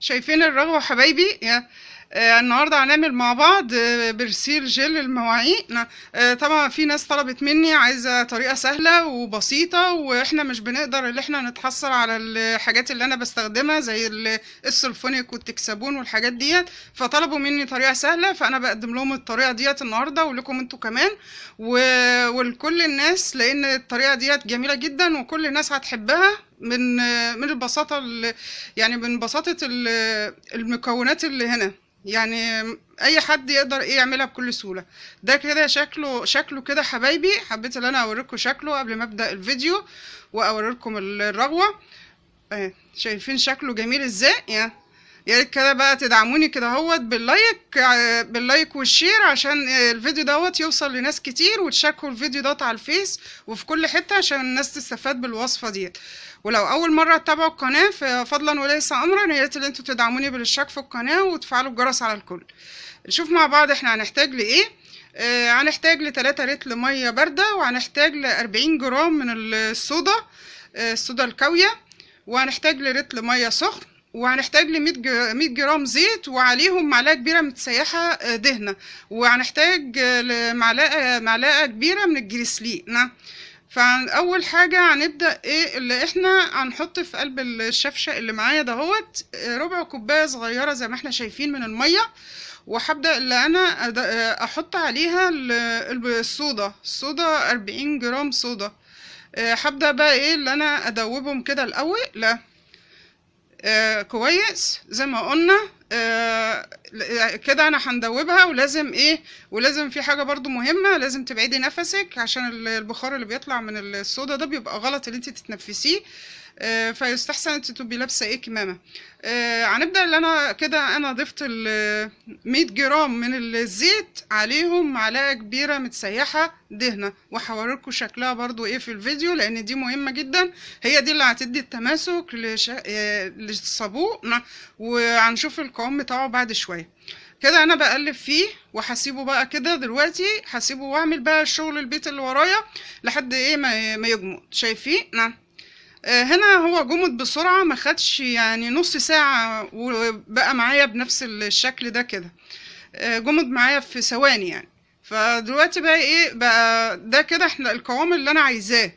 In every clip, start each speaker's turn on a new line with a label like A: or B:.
A: شايفين الرغوة حبايبي آه النهاردة هنعمل مع بعض آه، برسيل جل المواعين آه طبعا في ناس طلبت مني عايزة طريقة سهلة وبسيطة واحنا مش بنقدر اللي احنا نتحصل على الحاجات اللي انا بستخدمها زي السلفونيك والتكسابون والحاجات ديت فطلبوا مني طريقة سهلة فانا بقدم لهم الطريقة ديت النهاردة ولكم انتوا كمان و... ولكل الناس لان الطريقة ديت جميلة جدا وكل الناس هتحبها من من البساطه يعني من بساطه المكونات اللي هنا يعني اي حد يقدر ايه يعملها بكل سهوله ده كده شكله شكله كده حبايبي حبيت ان انا اوريكم شكله قبل ما ابدا الفيديو واوريكم الرغوه آه، شايفين شكله جميل ازاي يعني يا ريت كده بقى تدعموني كده اهوت باللايك باللايك والشير عشان الفيديو دوت يوصل لناس كتير وتشاركوا الفيديو دوت على الفيس وفي كل حته عشان الناس تستفاد بالوصفه ديت ولو اول مره تتابعوا القناه ففضلا وليس امرا يا ريت ان انتوا تدعموني بالاشتراك في القناه وتفعلوا الجرس على الكل نشوف مع بعض احنا هنحتاج لايه آه هنحتاج لتلاتة لتر ميه بارده وهنحتاج لأربعين جرام من الصودا آه الصودا الكاويه وهنحتاج لرتل ميه سخن وهنحتاج ل 100 جرام زيت وعليهم معلقه كبيره متسيحه آه، دهنه وهنحتاج آه، لمعلقه معلقه كبيره من الجريسلين نعم. فاول حاجه هنبدا ايه اللي احنا هنحط في قلب الشفشه اللي معايا دهوت آه، ربع كوبايه صغيره زي ما احنا شايفين من الميه وهبدا اللي انا احط عليها الصودا الصودا 40 جرام صودا هبدا بقى ايه اللي انا ادوبهم كده الاول لا آه، كويس زي ما قلنا آه، كده انا هندوبها ولازم ايه ولازم في حاجه برضو مهمه لازم تبعدي نفسك عشان البخار اللي بيطلع من الصودا ده بيبقى غلط اللي انت تتنفسيه آه، فيستحسن انت تبقي لابسه ايه كمامه آه، هنبدا اللي انا كده انا ضفت 100 جرام من الزيت عليهم معلقه كبيره متسيحه دهنه وهوريكم شكلها برضو ايه في الفيديو لان دي مهمه جدا هي دي اللي هتدي التماسك للصابون آه، للصابون وهنشوف القوام بتاعه بعد شويه كده انا بقلب فيه وهسيبه بقى كده دلوقتي هسيبه واعمل بقى الشغل البيت اللي ورايا لحد ايه ما, ما يجمد شايفين نعم آه، هنا هو جمد بسرعة ما خدش يعني نص ساعة وبقى معايا بنفس الشكل ده كده آه، جمد معايا في ثواني يعني فدلوقتي بقى ايه بقى ده كده احنا القوام اللي انا عايزاه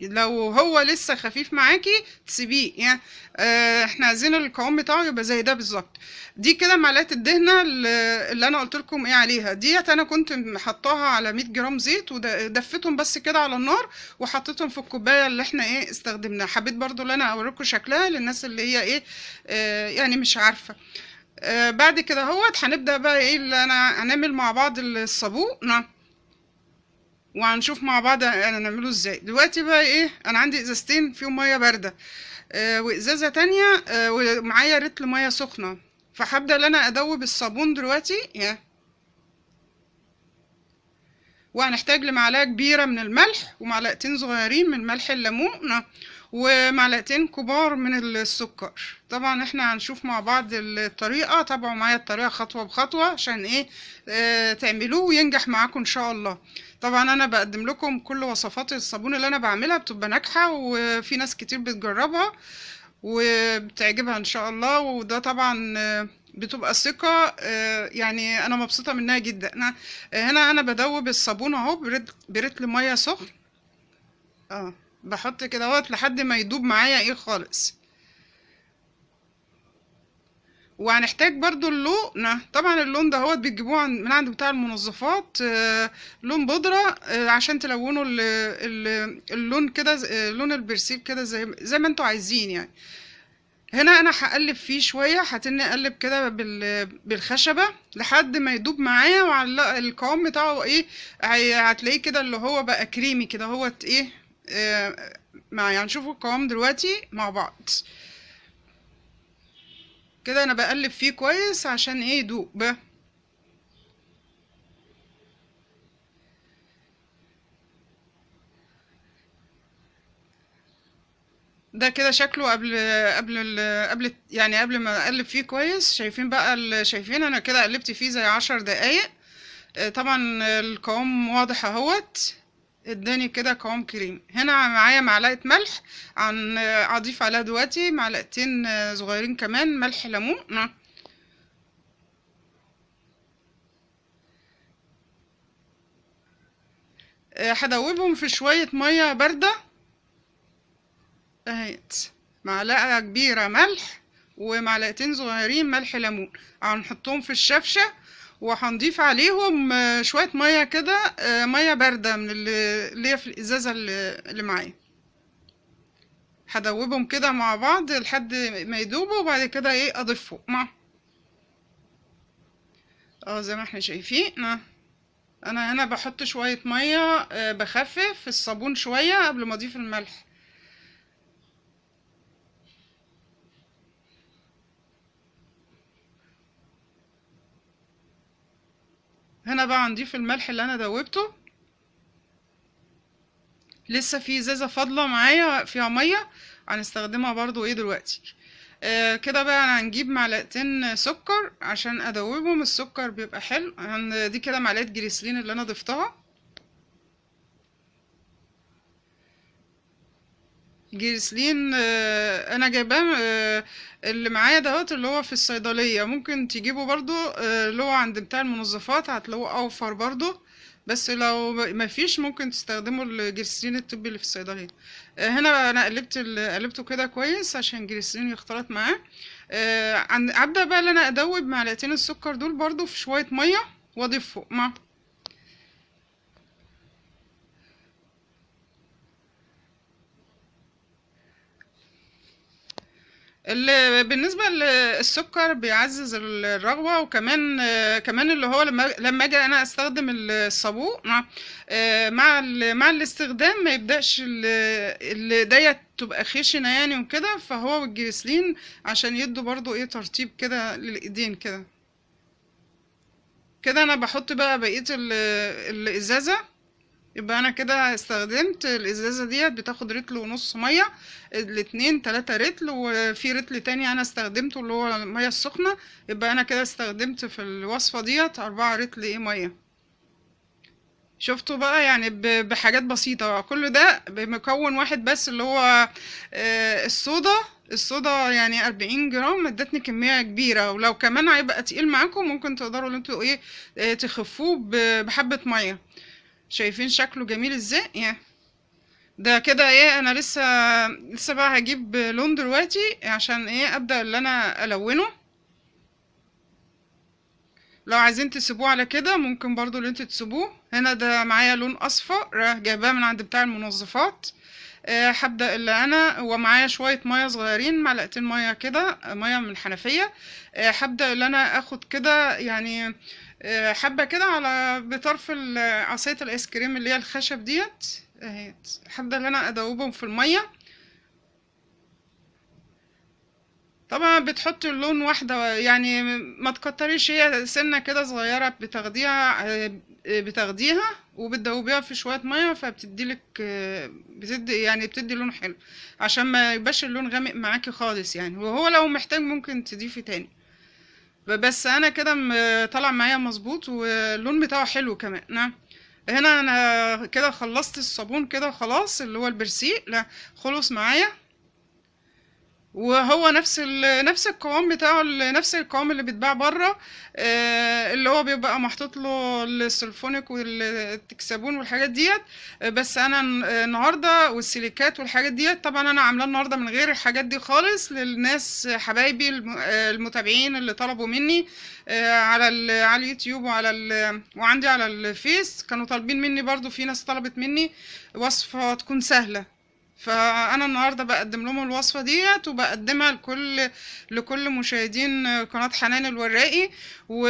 A: لو هو لسه خفيف معاكي تسيبيه يعني آه احنا عايزين القوام بتاعه يبقى زي ده بالظبط دي كده معلقه الدهنه اللي انا قلت لكم ايه عليها ديت انا كنت حطاها على 100 جرام زيت ودفيتهم بس كده على النار وحطيتهم في الكوبايه اللي احنا ايه استخدمناها حبيت برضو اللي انا اوريكم شكلها للناس اللي هي ايه آه يعني مش عارفه آه بعد كده اهوت هنبدا بقى ايه اللي انا هنعمل مع بعض الصابون نعم. وهنشوف مع بعض هنعمله ازاي دلوقتي بقى ايه انا عندي ازازتين فيهم ميه بارده آه وازازه تانية آه ومعايا رتل ميه سخنه فهبدا ان انا ادوب الصابون دلوقتي يا وهنحتاج لمعلقه كبيره من الملح ومعلقتين صغيرين من ملح الليمون ومعلقتين كبار من السكر طبعا احنا هنشوف مع بعض الطريقة تابعوا معايا الطريقة خطوة بخطوة عشان ايه اه تعملوه وينجح معاكم ان شاء الله طبعا انا بقدم لكم كل وصفات الصابون اللي انا بعملها بتبقى ناجحة وفي ناس كتير بتجربها وبتعجبها ان شاء الله وده طبعا آه، بتبقى ثقة آه، يعني انا مبسوطة منها جدا انا هنا انا بدوب الصابون اهو برتل مية سخن اه بحط كده اهوت لحد ما يدوب معايا ايه خالص وهنحتاج برضو اللون طبعا اللون ده اهوت بتجيبوه من عند بتاع المنظفات آه، لون بودرة آه، عشان تلونوا ال اللون كده آه، لون البرسيل كده زي زي ما انتوا عايزين يعني هنا انا هقلب فيه شوية هتني اقلب كده بالخشبة لحد ما يدوب معايا وعلى القوام بتاعه ايه هتلاقيه كده اللي هو بقى كريمي كده هوت ايه آه، مع يعني شوفوا القوام دلوقتي مع بعض كده انا بقلب فيه كويس عشان ايه يدوق بقى ده كده شكله قبل قبل ال قبل يعني قبل ما اقلب فيه كويس شايفين بقى شايفين انا كده قلبت فيه زي عشر دقايق آه، طبعا القوام واضح اهوت اداني كده قوام كريمي هنا معايا معلقه ملح عن اضيف عليها دلوقتي معلقتين آه، صغيرين كمان ملح ليمون نعم. آه، هدوبهم في شويه ميه بارده اهيت معلقه كبيره ملح ومعلقتين صغيرين ملح ليمون هنحطهم في الشفشه وهنضيف عليهم آه، شويه ميه كده آه، ميه بارده من اللي هي في الازازه اللي معايا هدوبهم كده مع بعض لحد ما يدوبوا وبعد كده ايه اضيفه مع اه زي ما احنا شايفين انا هنا بحط شويه ميه آه، بخفف الصابون شويه قبل ما اضيف الملح هنا بقى هنضيف الملح اللي انا دوبته لسه في ازازه فاضله معايا فيها ميه هنستخدمها برضو ايه دلوقتي آه كده بقى انا هنجيب معلقتين سكر عشان ادوبهم السكر بيبقى حلو دي كده معلقه جليسرين اللي انا ضفتها جريسلين آه، انا جايباه آه، اللي معايا دوت اللي هو في الصيدليه ممكن تجيبه برضو آه، اللي هو عند بتاع المنظفات هتلاقوه اوفر برضو بس لو مفيش ممكن تستخدموا الجريسلين الطبي اللي في الصيدليه هنا انا قلبت قلبته كده كويس عشان الجريسلين يختلط معاه عند ابدا بقى ان انا ادوب معلقتين السكر دول برضو في شويه ميه واضيفهم مع بالنسبة للسكر بيعزز الرغوة وكمان كمان اللي هو لما لما اجي انا استخدم الصابون مع مع مع الاستخدام ما يبداش اللي ديت تبقى خشنة يعني وكده فهو والجليسرين عشان يدوا برضو ايه ترطيب كده للايدين كده كده انا بحط بقى بقية الازازة يبقى انا كده استخدمت الازازه ديت بتاخد رتل ونص ميه الاتنين تلاتة رتل وفي رتل تاني انا استخدمته اللي هو الميه السخنه يبقى انا كده استخدمت في الوصفه ديت اربعة رتل ايه ميه شفتوا بقى يعني بحاجات بسيطه كل ده بمكون واحد بس اللي هو آه، الصودا الصودا يعني 40 جرام ادتني كميه كبيره ولو كمان هيبقى تقيل معاكم ممكن تقدروا ان انتوا ايه آه، تخفوه بحبه ميه شايفين شكله جميل ازاي يعني ده كده ايه انا لسه لسه بقى هجيب لون دلوقتي عشان ايه ابدا اللي انا الونه لو عايزين تسيبوه على كده ممكن برضو اللي انتوا تسيبوه هنا ده معايا لون اصفر جايباه من عند بتاع المنظفات آه، هبدا اللي انا هو معايا شويه ميه صغيرين معلقتين ميه كده ميه من الحنفيه آه، هبدا اللي انا اخد كده يعني آه، حبة كده على بطرف عصاية الايس كريم اللي هي الخشب ديت اهيت حبة ان انا ادوبهم في المية طبعا بتحطي اللون واحدة يعني ما تكتريش هي سنة كده صغيرة بتاخديها آه، بتاخديها وبتدوبيها في شوية مية فبتديلك آه، بتدي يعني بتدي لون حلو عشان ما يبقاش اللون غامق معاكي خالص يعني وهو لو محتاج ممكن تضيفي تاني بس انا كده طالع معايا مظبوط واللون بتاعه حلو كمان نعم هنا انا كده خلصت الصابون كده خلاص اللي هو البرسيق لا خلص معايا وهو نفس ال... نفس القوام بتاعه نفس القوام اللي بيتباع بره آه، اللي هو بيبقى محطوط له السلفونيك والتكسابون والحاجات ديت آه، بس انا النهارده والسيليكات والحاجات ديت طبعا انا عاملاه النهارده من غير الحاجات دي خالص للناس حبايبي آه، المتابعين اللي طلبوا مني على ال... على اليوتيوب وعلى ال... وعندي على الفيس كانوا طالبين مني برضو في ناس طلبت مني وصفه تكون سهله فانا النهارده بقدم لهم الوصفه ديت وبقدمها لكل لكل مشاهدين قناه حنان الوراقي و...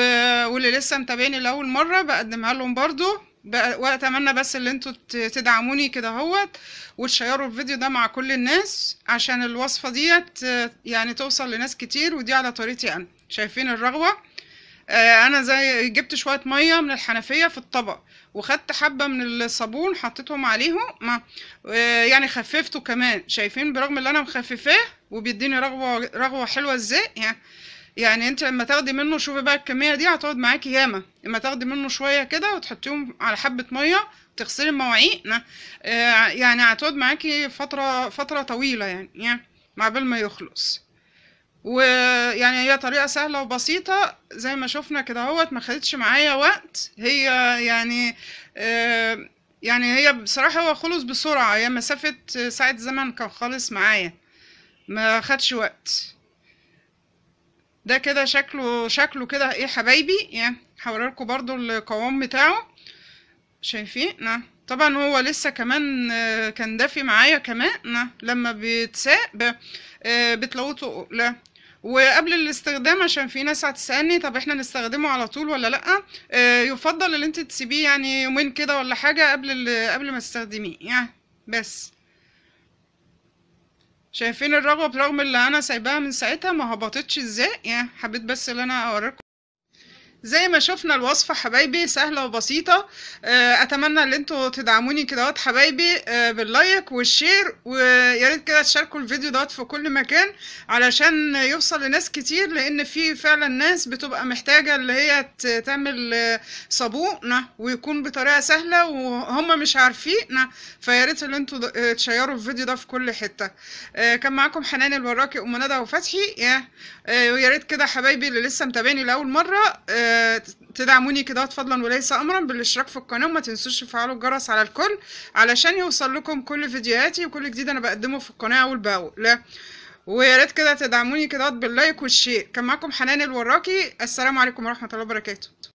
A: واللي لسه متابعيني لاول مره بقدمها لهم برضو واتمنى بس ان انتوا تدعموني كده اهوت وتشيروا الفيديو ده مع كل الناس عشان الوصفه ديت يعني توصل لناس كتير ودي على طريقتي انا شايفين الرغوه آه، انا زي جبت شويه ميه من الحنفيه في الطبق وخدت حبة من الصابون حطيتهم عليهم ما آه، يعني خففته كمان شايفين برغم اللي انا مخففاه وبيديني رغوة رغوة حلوة ازاي يعني يعني انت لما تاخدي منه شوفي بقى الكمية دي هتقعد معاكي ياما لما تاخدي منه شوية كده وتحطيهم على حبة مية تغسلي المواعين آه، يعني هتقعد معاكي فترة فترة طويلة يعني يعني مع بال ما يخلص ويعني هي طريقة سهلة وبسيطة زي ما شفنا كده اهوت ما خدتش معايا وقت هي يعني آه، يعني هي بصراحة هو خلص بسرعة هي مسافة ساعة زمن كان خالص معايا ما خدش وقت ده كده شكله شكله كده ايه حبايبي يعني لكم برضو القوام بتاعه شايفين نعم طبعا هو لسه كمان آه، كان دافي معايا كمان لما بيتساق آه، بتلوطه لا وقبل الاستخدام عشان في ناس هتسالني طب احنا نستخدمه على طول ولا لا آه، يفضل ان انت تسيبيه يعني يومين كده ولا حاجه قبل قبل ما تستخدميه يعني بس شايفين الرغوه برغم اللي انا سايباها من ساعتها ما هبطتش ازاي يعني حبيت بس ان انا اوريكم زي ما شفنا الوصفة حبايبي سهلة وبسيطة آه، أتمنى إن انتوا تدعموني كده حبايبي آه، باللايك والشير وياريت كده تشاركوا الفيديو دوت في كل مكان علشان يوصل لناس كتير لأن في فعلا ناس بتبقى محتاجة اللي هي تعمل صابون آه، ويكون بطريقة سهلة وهم مش عارفين فياريت إن انتوا تشيروا الفيديو ده في كل حتة كان معاكم حنان الوراكي أم ندى وفتحي ويا كده حبايبي اللي لسه متابعني لأول مرة تدعموني كده فضلا وليس امرا بالاشتراك في القناه وما تنسوش تفعلوا الجرس على الكل علشان يوصل لكم كل فيديوهاتي وكل جديد انا بقدمه في القناه اول باول ويا ريت كده تدعموني كده باللايك والشير كان معاكم حنان الوراكي السلام عليكم ورحمه الله وبركاته